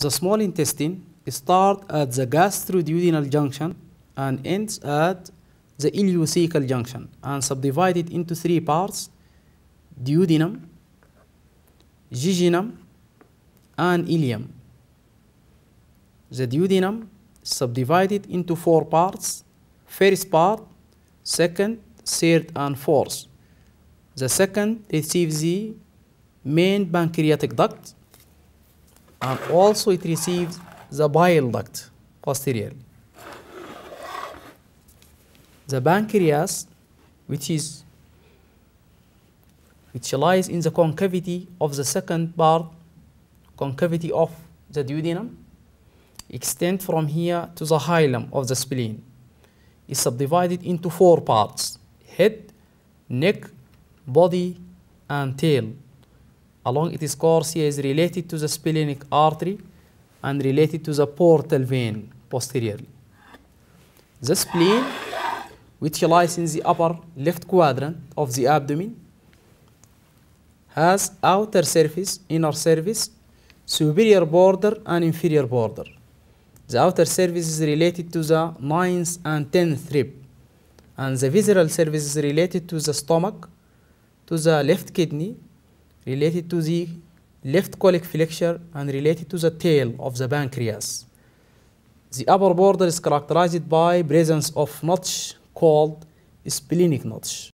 The small intestine starts at the gastroduodenal junction and ends at the ileocecal junction and subdivided into three parts duodenum, jejunum, and ileum. The duodenum is subdivided into four parts first part, second, third, and fourth. The second receives the main pancreatic duct and also it receives the bile duct posteriorly. The pancreas, which is which lies in the concavity of the second part, concavity of the duodenum, extend from here to the hilum of the spleen. Is subdivided into four parts: head, neck, body, and tail along its course here is related to the splenic artery and related to the portal vein posteriorly. The spleen, which lies in the upper left quadrant of the abdomen, has outer surface, inner surface, superior border and inferior border. The outer surface is related to the ninth and tenth rib, and the visceral surface is related to the stomach, to the left kidney, related to the left colic flexure and related to the tail of the pancreas. The upper border is characterized by presence of notch called splenic notch.